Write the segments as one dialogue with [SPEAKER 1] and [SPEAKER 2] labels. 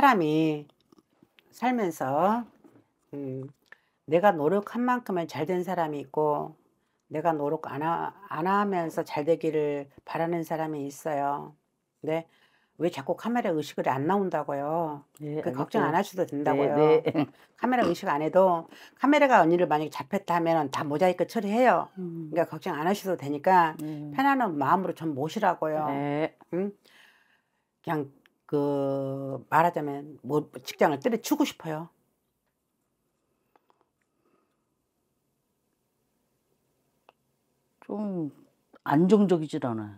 [SPEAKER 1] 사람이 살면서 음, 내가 노력한 만큼은 잘 된 사람이 있고 내가 노력 안, 하, 안 하면서 잘 되기를 바라는 사람이 있어요. 근데 왜 자꾸 카메라 의식을 안 나온다고요? 네, 그 걱정 안 하셔도 된다고요. 네, 네. 카메라 의식 안 해도 카메라가 언니를 만약에 잡혔다면 다 모자이크 처리해요. 음. 그러니까 걱정 안 하셔도 되니까 음. 편안한 마음으로 좀 모시라고요. 네. 응? 그냥 그 말하자면 뭐 직장을 때려치고 싶어요. 좀
[SPEAKER 2] 안정적이질 않아요.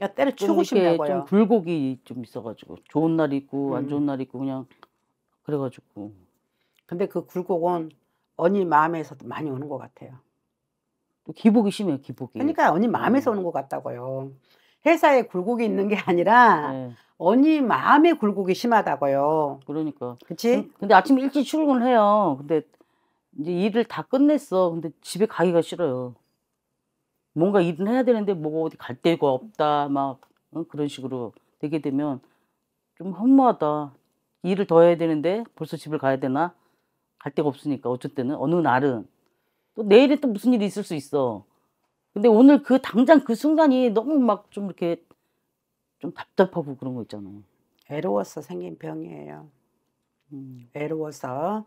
[SPEAKER 1] 야 때려치고 싶냐고요. 좀
[SPEAKER 2] 굴곡이 좀 있어가지고 좋은 날 있고 음. 안 좋은
[SPEAKER 1] 날 있고 그냥 그래가지고. 근데 그 굴곡은 언니 마음에서 많이 오는 것 같아요. 기복이 심해요 기복이. 그러니까 언니 마음에서 음. 오는 것 같다고요. 회사에 굴곡이 있는 게 아니라 네. 언니 마음의 굴곡이 심하다고요. 그러니까. 그치? 음, 근데 아침 일찍 출근을 해요. 근데 이제 일을 다
[SPEAKER 2] 끝냈어. 근데 집에 가기가 싫어요. 뭔가 일을 해야 되는데 뭐가 어디 갈 데가 없다 막 응? 어, 그런 식으로 되게 되면 좀 허무하다. 일을 더 해야 되는데 벌써 집을 가야 되나? 갈 데가 없으니까 어쨌든 어느 날은 또 내일에 또 무슨 일이 있을 수 있어. 근데 오늘 그 당장 그 순간이
[SPEAKER 1] 너무 막 좀 이렇게 좀 답답하고 그런 거 있잖아. 외로워서 생긴 병이에요. 음. 외로워서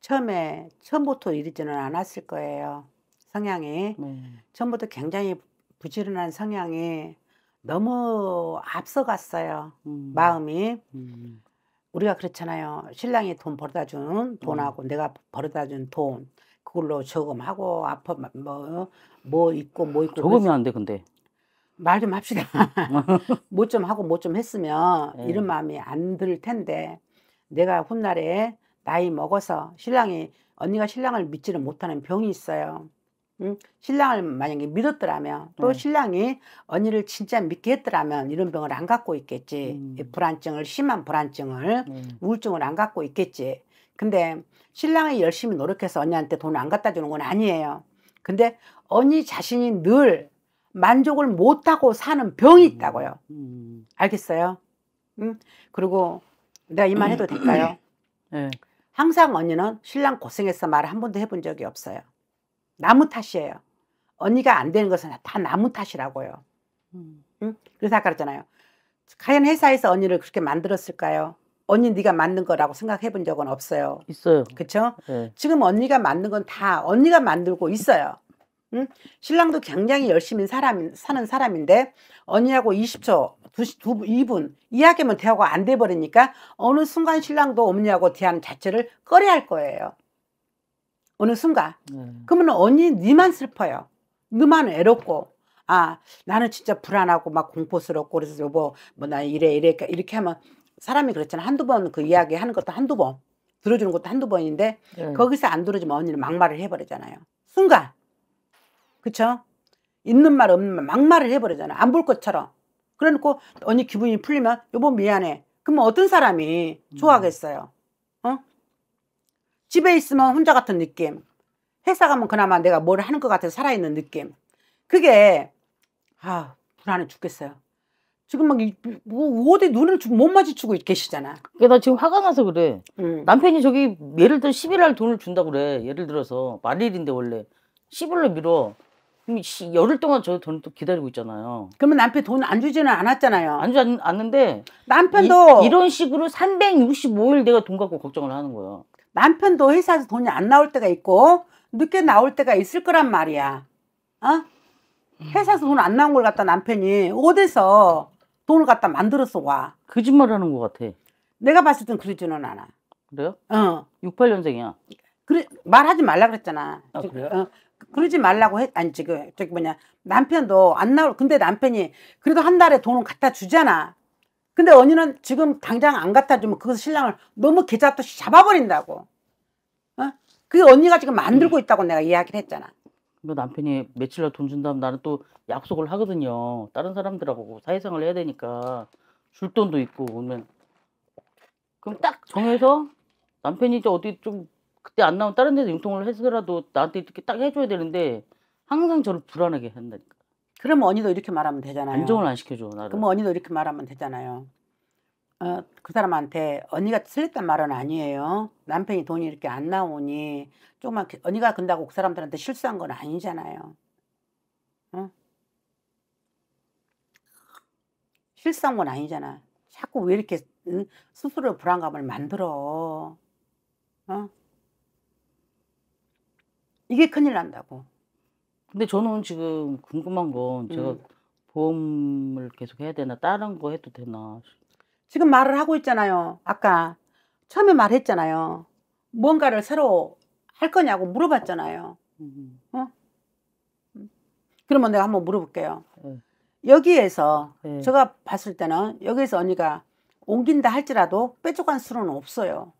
[SPEAKER 1] 처음에 처음부터 이러지는 않았을 거예요. 성향이 음. 처음부터 굉장히 부지런한 성향이 너무 앞서갔어요. 음. 마음이 음. 우리가 그렇잖아요. 신랑이 돈 벌어다 준 돈하고 음. 내가 벌어다 준 돈. 그걸로 저금하고 아파 뭐뭐 어? 뭐 있고 뭐 있고 저금이 안 돼 근데 말 좀 합시다 뭐 좀 하고 뭐 좀 했으면 에이. 예. 이런 마음이 안 들 텐데 내가 훗날에 나이 먹어서 신랑이 언니가 신랑을 믿지를 못하는 병이 있어요. 응? 신랑을 만약에 믿었더라면 또 네. 신랑이 언니를 진짜 믿게 했더라면 이런 병을 안 갖고 있겠지 음. 불안증을 심한 불안증을 음. 우울증을 안 갖고 있겠지 근데 신랑이 열심히 노력해서 언니한테 돈을 안 갖다 주는 건 아니에요. 근데 언니 자신이 늘 만족을 못하고 사는 병이 있다고요. 알겠어요? 음? 그리고 내가 이만 해도 될까요? 네. 항상 언니는 신랑 고생했어 말을 한 번도 해본 적이 없어요. 나무 탓이에요. 언니가 안 되는 것은 다 나무 탓이라고요. 음. 응? 그래서 아까 그랬잖아요. 과연 회사에서 언니를 그렇게 만들었을까요? 언니 네가 만든 거라고 생각해 본 적은 없어요. 있어요. 그렇죠? 네. 지금 언니가 만든 건 다 언니가 만들고 있어요. 응? 신랑도 굉장히 열심히 사람 사는 사람인데 언니하고 20초 2시, 2, 2분 이야기하면 대화가 안 돼 버리니까 어느 순간 신랑도 언니하고 대한 자체를 꺼려할 거예요. 어느 순간. 네. 그러면 언니 니만 슬퍼요. 너만 외롭고 아 나는 진짜 불안하고 막 공포스럽고 그래서 여보 뭐 나 이래 이래 이렇게 하면 사람이 그렇잖아. 요 한두 번 그 이야기 하는 것도 한두 번. 들어주는 것도 한두 번인데 음. 거기서 안 들어주면 언니는 막말을 해버리잖아요. 순간. 그쵸? 있는 말 없는 말 막말을 해버리잖아요. 안볼 것처럼. 그래놓고 언니 기분이 풀리면 여보 미안해. 그러면 어떤 사람이 음. 좋아하겠어요? 어? 집에 있으면 혼자 같은 느낌. 회사 가면 그나마 내가 뭘 하는 것 같아서 살아있는 느낌. 그게 아 불안해 죽겠어요. 지금 막, 뭐, 어디 눈을 못 마주치고 계시잖아. 그게 나 지금 화가 나서 그래. 음. 남편이 저기,
[SPEAKER 2] 예를 들어 1 1월날 돈을 준다고 그래. 예를 들어서. 말일인데 원래. 10일 로 미뤄. 열흘 동안 저돈을또 기다리고 있잖아요.
[SPEAKER 1] 그러면 남편 돈 안 주지는 않았잖아요. 안 주지 않는데. 남편도. 이, 런 식으로 365일 내가 돈 갖고 걱정을 하는 거야. 남편도 회사에서 돈이 안 나올 때가 있고, 늦게 나올 때가 있을 거란 말이야. 어? 회사에서 돈 안 나온 걸 갖다 남편이 어디서 돈을 갖다 만들어서 와. 거짓말하는 것 같아. 내가 봤을 땐 그러지는 않아. 그래요? 어. 68년생이야. 그래 말하지 말라 그랬잖아. 아, 저, 그래요? 어, 그러지 말라고 했 아니 지금 저기 뭐냐 남편도 안 나올 근데 남편이 그래도 한 달에 돈은 갖다 주잖아. 근데 언니는 지금 당장 안 갖다 주면 그 신랑을 너무 계좌 또 잡아버린다고. 어? 그게 언니가 지금 만들고 음. 있다고 내가 이야기를 했잖아.
[SPEAKER 2] 너 남편이 며칠날 돈준다면 나는 또 약속을 하거든요. 다른 사람들하고 사회생활 을 해야 되니까 줄 돈도 있고 그러면 그럼 딱 정해서 남편이 이제 어디 좀 그때 안 나온 다른 데서 융통을 해서라도
[SPEAKER 1] 나한테 이렇게 딱 해줘야 되는데 항상 저를 불안하게 한다니까. 그럼 언니도 이렇게 말하면 되잖아요. 안정을 안 시켜줘 나를. 그럼 언니도 이렇게 말하면 되잖아요. 어, 그 사람한테 언니가 틀렸단 말은 아니에요. 남편이 돈이 이렇게 안 나오니 조금만 그, 언니가 근다고 그 사람들한테 실수한 건 아니잖아요. 응? 어? 실수한 건 아니잖아. 자꾸 왜 이렇게 응? 스스로 불안감을 만들어? 어? 이게 큰일 난다고.
[SPEAKER 2] 근데 저는 지금 궁금한 건 제가 음.
[SPEAKER 1] 보험을 계속 해야 되나 다른 거 해도 되나 지금 말을 하고 있잖아요. 아까 처음에 말했잖아요. 뭔가를 새로 할 거냐고 물어봤잖아요. 음. 어? 그러면 내가 한번 물어볼게요. 예. 여기에서 네. 제가 봤을 때는 여기에서 언니가 옮긴다 할지라도 빼줘한 수는 없어요.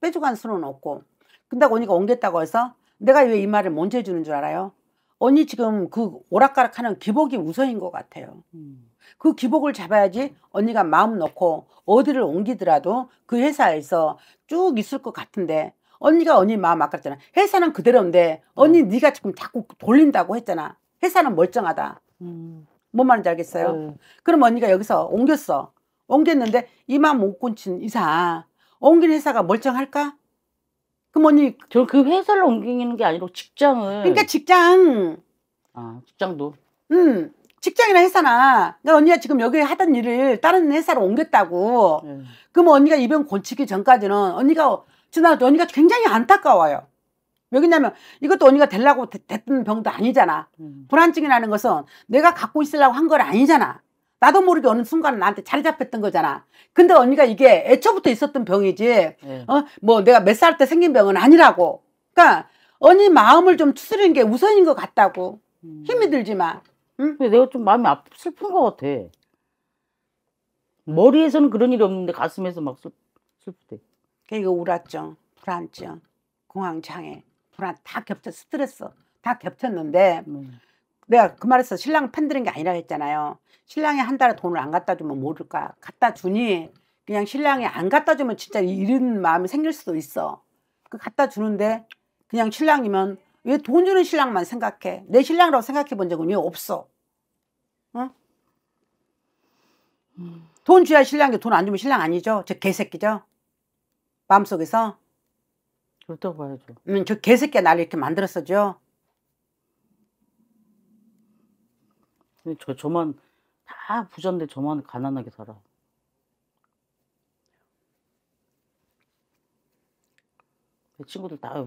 [SPEAKER 1] 빼줘한 수는 없고. 근데 언니가 옮겼다고 해서 내가 왜 이 말을 먼저 해주는 줄 알아요? 언니 지금 그 오락가락하는 기복이 우선인 것 같아요. 음. 그 기복을 잡아야지 언니가 마음 놓고 어디를 옮기더라도 그 회사에서 쭉 있을 것 같은데 언니가 언니 마음 아깝잖아. 회사는 그대로인데 언니 음. 네가 지금 자꾸 돌린다고 했잖아. 회사는 멀쩡하다. 음. 뭔 말인지 알겠어요? 음. 그럼 언니가 여기서 옮겼어. 옮겼는데 이만 못 꽂힌 이사 옮긴 회사가 멀쩡할까? 그럼 언니 저 그 회사를 옮기는 게 아니고 직장을 그러니까 직장 아 직장도 응 직장이나 회사나 그러니까 언니가 지금 여기 하던 일을 다른 회사로 옮겼다고 음. 예. 그럼 언니가 입병 고치기 전까지는 언니가 지나갈 때 언니가 굉장히 안타까워요 왜냐면 그러 이것도 언니가 될라고 됐던 병도 아니잖아 음. 불안증이라는 것은 내가 갖고 있으려고 한 건 아니잖아 나도 모르게 어느 순간 나한테 자리 잡혔던 거잖아 근데 언니가 이게 애초부터 있었던 병이지 음. 예. 어뭐 내가 몇 살 때 생긴 병은 아니라고 그러니까 언니 마음을 좀 추스르는 게 우선인 것 같다고 음. 힘이 들지만 응? 내가 좀 마음이 아프, 슬픈 것 같아. 머리에서는 그런 일이 없는데 가슴에서 막 슬, 슬프대. 그러니까 우울증, 불안증, 공황장애, 불안 다 겹쳐 스트레스 다 겹쳤는데 음. 내가 그 말에서 신랑 팬들는게 아니라 했잖아요. 신랑이 한 달에 돈을 안 갖다 주면 모를까 갖다 주니 그냥 신랑이 안 갖다 주면 진짜 이런 마음이 생길 수도 있어. 그 갖다 주는데 그냥 신랑이면 왜 돈 주는 신랑만 생각해? 내 신랑이라고 생각해 본 적은 왜 없어? 어? 돈 줘야 신랑이 돈 안 주면 신랑 아니죠? 저 개새끼죠? 마음속에서?
[SPEAKER 2] 그렇다고 봐야죠.
[SPEAKER 1] 음, 저 개새끼가 나를 이렇게 만들었었죠
[SPEAKER 2] 저, 저만 다부자인데 저만 가난하게 살아. 내 친구들 다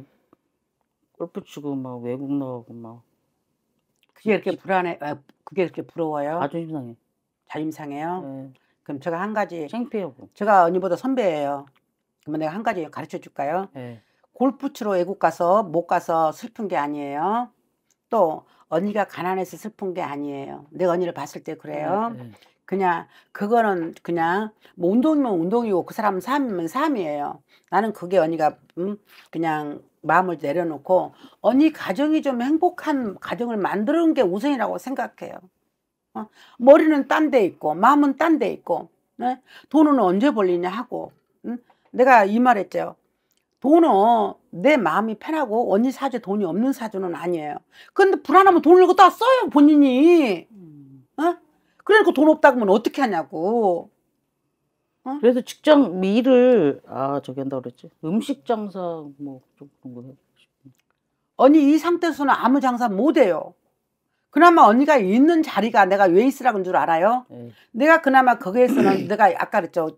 [SPEAKER 2] 골프 치고 막 외국 나가고 막.
[SPEAKER 1] 그게 이렇게 불안해, 아, 그게 그렇게 부러워요? 자존심 상해. 자존 상해요? 네. 그럼 제가 한 가지 창피해요. 뭐. 제가 언니보다 선배예요. 그러면 내가 한 가지 가르쳐 줄까요? 네. 골프 치로 외국 가서 못 가서 슬픈 게 아니에요. 또 언니가 가난해서 슬픈 게 아니에요. 내 언니를 봤을 때 그래요. 네, 네. 그냥 그거는 그냥 뭐 운동이면 운동이고 그 사람은 삶이면 삶이에요. 나는 그게 언니가 음 그냥 마음을 내려놓고 언니 가정이 좀 행복한 가정을 만드는 게 우선이라고 생각해요. 어? 머리는 딴 데 있고 마음은 딴 데 있고 네? 돈은 언제 벌리냐 하고 응? 음? 내가 이 말했죠. 돈은 내 마음이 편하고 언니 사주에 돈이 없는 사주는 아니에요. 근데 불안하면 돈을 갖다 써요 본인이. 음. 어? 그래놓고 그 돈 없다고 하면 어떻게 하냐고. 어? 그래서 직장 미를 아 저기 한다 그랬지 음식 장사 뭐 좀 그런 거 해. 언니 이 상태에서는 아무 장사 못해요. 그나마 언니가 있는 자리가 내가 왜 있으라는 줄 알아요? 에이. 네. 내가 그나마 거기에서는 내가 아까 그랬죠.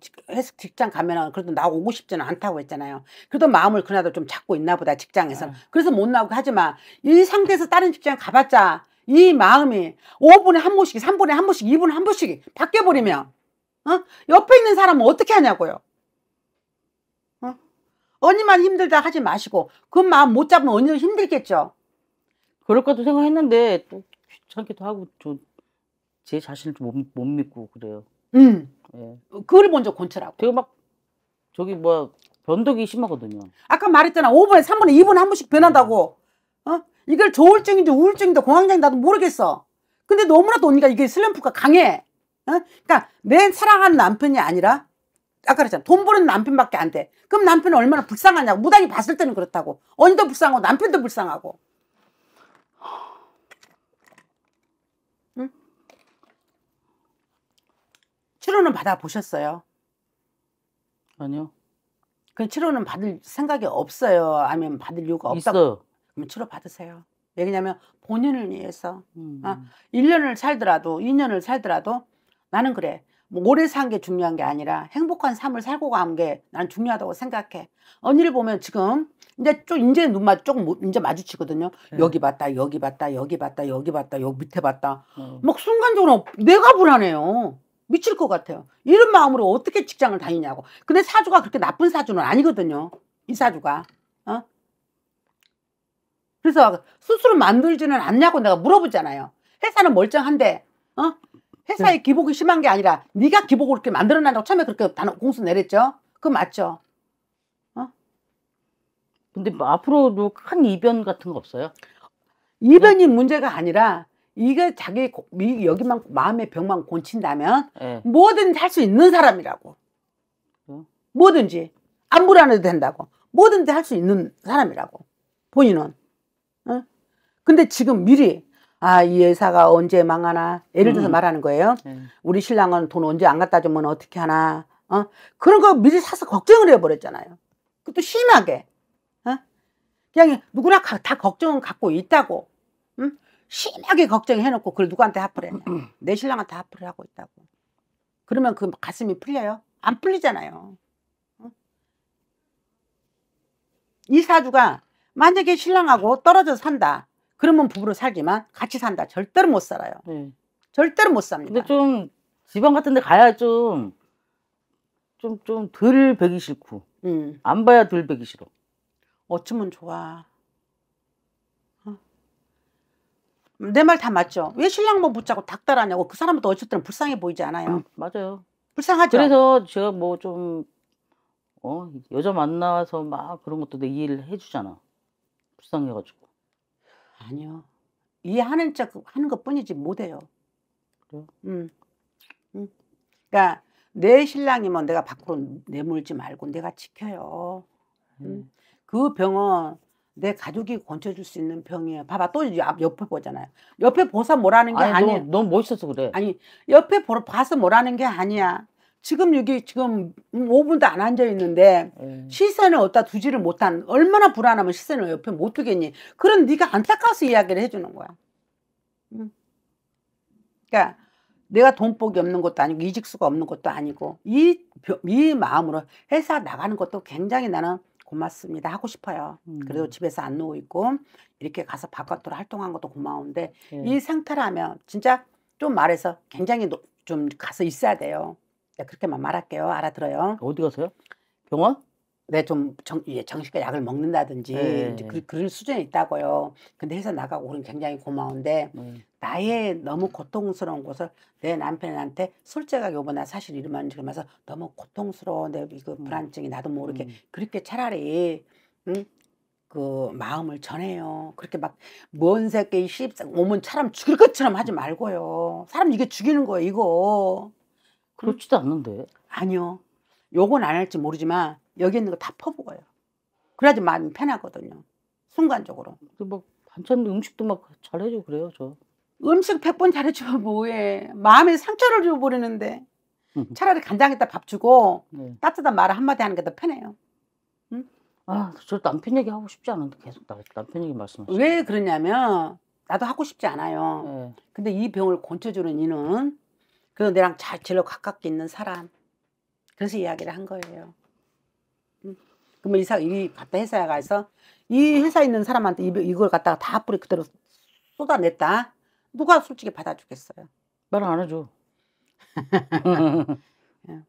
[SPEAKER 1] 직장 가면은 그래도 나 오고 싶지는 않다고 했잖아요. 그래도 마음을 그나마좀 잡고 있나 보다 직장에서는. 아. 그래서 못 나오고 하지만 이 상태에서 다른 직장 가봤자 이 마음이 5분에 한 번씩, 3분에 한 번씩, 2분에 한 번씩 바뀌어버리면 어? 옆에 있는 사람은 어떻게 하냐고요. 어? 언니만 힘들다 하지 마시고 그 마음 못 잡으면 언니도 힘들겠죠. 그럴까도 생각했는데 또 귀찮기도 하고 좀
[SPEAKER 2] 제 자신을 좀 못, 못 믿고 그래요. 음. 예. 어, 그걸 먼저 권찰하고. 제가 막 저기
[SPEAKER 1] 뭐 변덕이
[SPEAKER 2] 심하거든요.
[SPEAKER 1] 아까 말했잖아. 5분에 3분에 2분에 한 번씩 변한다고. 음. 어? 이걸 조울증인지 우울증인지 공황장애 나도 모르겠어. 근데 너무나도 언니가 이게 슬램프가 강해. 어? 그러니까 내 사랑하는 남편이 아니라 아까 그랬잖아. 돈 버는 남편밖에 안 돼. 그럼 남편은 얼마나 불쌍하냐고. 무당이 봤을 때는 그렇다고. 언니도 불쌍하고 남편도 불쌍하고. 응? 치료는 받아보셨어요? 아니요. 그 치료는 받을 생각이 없어요. 아니면 받을 이유가 없다고. 있어 그러면 음, 주로 받으세요. 왜냐면 본인을 위해서 음. 어? 1년을 음. 살더라도 2년을 살더라도 나는 그래 뭐 오래 산 게 중요한 게 아니라 행복한 삶을 살고 간게난 중요하다고 생각해. 언니를 보면 지금 이제 좀 이제 눈만 조금 뭐, 이제 마주치거든요. 네. 여기 봤다, 여기 봤다, 여기 봤다, 여기 봤다, 여기 밑에 봤다. 어. 막 순간적으로 내가 불안해요. 미칠 것 같아요. 이런 마음으로 어떻게 직장을 다니냐고. 근데 사주가 그렇게 나쁜 사주는 아니거든요. 이 사주가. 어? 그래서 스스로 만들지는 않냐고 내가 물어보잖아요. 회사는 멀쩡한데 어? 회사의 네. 기복이 심한 게 아니라 네가 기복을 이렇게 만들어낸다고 처음에 그렇게 단 공수 내렸죠. 그 맞죠? 어? 근데 뭐 앞으로도 큰 이변 같은 거 없어요? 이변이 네. 문제가 아니라 이게 자기 여기만 마음의 병만 고친다면 네. 예. 뭐든지 할 수 있는 사람이라고. 예. 뭐든지 안 불안해도 된다고. 뭐든지 할 수 있는 사람이라고. 본인은. 어? 근데 지금 미리 아, 이 회사가 언제 망하나. 예를 들어서 음. 말하는 거예요. 음. 우리 신랑은 돈 언제 안 갖다 주면 어떻게 하나. 어? 그런 거 미리 사서 걱정을 해버렸잖아요. 그것도 심하게. 어? 그냥 누구나 다 걱정은 갖고 있다고. 응? 심하게 걱정해놓고 그걸 누구한테 하프를 했냐. 내 신랑한테 하프를 하고 있다고. 그러면 그 가슴이 풀려요? 안 풀리잖아요. 어? 이 사주가 만약에 신랑하고 떨어져 산다. 그러면 부부로 살지만 같이 산다. 절대로 못 살아요. 네. 절대로 못 삽니다. 근데 좀 지방 같은 데 가야 좀 좀 좀덜 배기 싫고 음. 안 봐야 덜 배기 싫어. 어쩌면 좋아. 어? 내말 다 맞죠? 왜 신랑 뭐 붙잡고 닥달하냐고 그 사람도 어쨌든 불쌍해 보이지 않아요? 음, 맞아요. 불쌍하죠.
[SPEAKER 2] 그래서 제가 뭐 좀 어, 여자 만나서 막 그런 것도 내 이해를 해주잖아. 불쌍해가지고.
[SPEAKER 1] 아니요. 이해하는 척 하는 것 뿐이지 못해요. 그래? 응. 음. 응. 음. 그러니까 내 신랑이면 뭐 내가 밖으로 내몰지 말고 내가 지켜요. 응. 음. 응. 그 병은 내 가족이 고쳐줄 수 있는 병이에요. 봐봐 또 옆, 에 보잖아요. 옆에 보서 뭐라는 게 아니, 아니야. 너, 무 멋있어서 그래. 아니 옆에 보, 봐서 뭐라는 게 아니야. 지금 여기 지금 5분도 안 앉아 있는데 음. 시선을 어디다 두지를 못한 얼마나 불안하면 시선을 옆에 못 두겠니? 그런 네가 안타까워서 이야기를 해주는 거야. 응. 음. 그러니까 내가 돈복이 없는 것도 아니고 이직수가 없는 것도 아니고 이, 이 마음으로 회사 나가는 것도 굉장히 나는 고맙습니다 하고 싶어요. 음. 그래도 집에서 안 누워 있고 이렇게 가서 바깥으로 활동한 것도 고마운데 예. 이 상태라면 진짜 좀 말해서 굉장히 노, 좀 가서 있어야 돼요. 네, 그렇게만 말할게요. 알아들어요. 어디 가서요 병원? 네, 좀 정, 예, 정신과 약을 먹는다든지 네. 이제 그, 그런 수준에 있다고요. 근데 회사 나가고 우리는 굉장히 고마운데 네. 나의 너무 고통스러운 것을 내 남편한테 솔직하게 여보 나 사실 이러면 그러면서 너무 고통스러운데 이거 음. 불안증이 나도 모르게 음. 그렇게 차라리 응? 그 마음을 전해요. 그렇게 막 뭔 새끼 씹 오면 사람 죽을 것처럼 하지 말고요. 사람 이게 죽이는 거예요, 이거. 그렇지도 않는데. 아니요. 요건 안 할지 모르지만 여기 있는 거 다 퍼먹어요. 그래야지 마음이 편하거든요. 순간적으로. 막 반찬 음식도 막잘해주 그래요, 저. 음식 백번 잘해주면 뭐해. 마음에 상처를 줘버리는데. 음. 차라리 간장에다 밥 주고 네. 따뜻한 말 한마디 하는 게 더 편해요. 응? 아, 저 남편 얘기 하고 싶지 않은데 계속 남편 얘기 말씀하시왜 그러냐면 나도 하고 싶지 않아요. 네. 근데 이 병을 고쳐주는 이는 그리고 내랑 잘 제일 가깝게 있는 사람. 그래서 이야기를 한 거예요. 응. 음. 그러면 이사 이 갔다 회사에 가서 이 회사에 있는 사람한테 이걸 갖다가 다 뿌리 그대로 쏟아냈다. 누가 솔직히 받아주겠어요? 말 안 해줘. 예.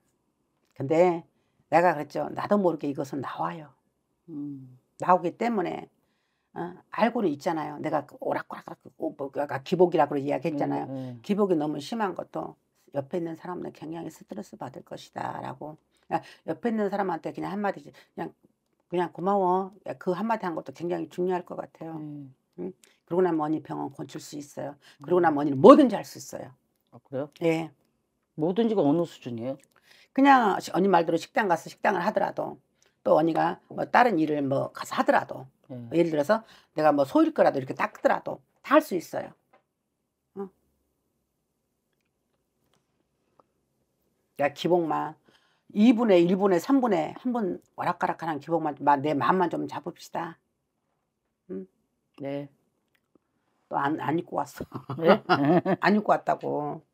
[SPEAKER 1] 근데 내가 그랬죠. 나도 모르게 이것은 나와요. 음. 나오기 때문에 어? 알고는 있잖아요. 내가 그 오락가락 뭐, 그 기복이라고 이야기했잖아요. 음, 음. 기복이 너무 심한 것도 옆에 있는 사람은 굉장히 스트레스 받을 것이다 라고 옆에 있는 사람한테 그냥 한마디 그냥 그냥 고마워 그 한마디 한 것도 굉장히 중요할 것 같아요 음. 응? 그러고 나면 언니 병원 고칠 수 있어요 그러고 음. 나면 언니는 뭐든지 할 수 있어요 아 그래요? 예 뭐든지가 어느 수준이에요? 그냥 언니 말대로 식당 가서 식당을 하더라도 또 언니가 뭐 다른 일을 뭐 가서 하더라도 음. 예를 들어서 내가 뭐 소일 거라도 이렇게 닦더라도 다 할 수 있어요 야 기복만 2분의 1분의 3분의 한번 오락가락하는 기복만 내 마음만 좀 잡읍시다. 응? 네. 또 안 안 입고 왔어. 네? 안 입고 왔다고.